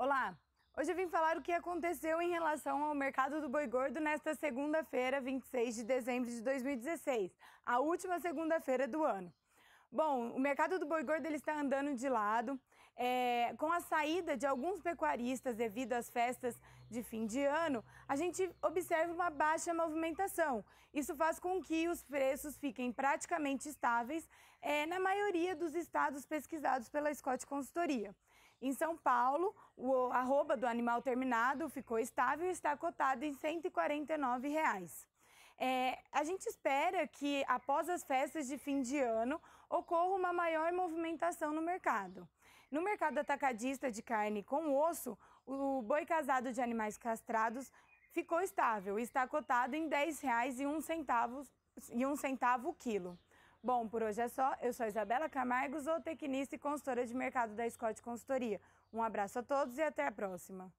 Olá! Hoje eu vim falar o que aconteceu em relação ao mercado do boi gordo nesta segunda-feira, 26 de dezembro de 2016, a última segunda-feira do ano. Bom, o mercado do boi gordo ele está andando de lado. É, com a saída de alguns pecuaristas devido às festas de fim de ano, a gente observa uma baixa movimentação. Isso faz com que os preços fiquem praticamente estáveis é, na maioria dos estados pesquisados pela Scott Consultoria. Em São Paulo, o arroba do animal terminado ficou estável e está cotado em R$ 149. Reais. É, a gente espera que, após as festas de fim de ano, ocorra uma maior movimentação no mercado. No mercado atacadista de carne com osso, o boi casado de animais castrados ficou estável e está cotado em R$ 10,01 e um centavo o quilo. Bom, por hoje é só. Eu sou Isabela Camargo, sou tecnista e consultora de mercado da Scott Consultoria. Um abraço a todos e até a próxima.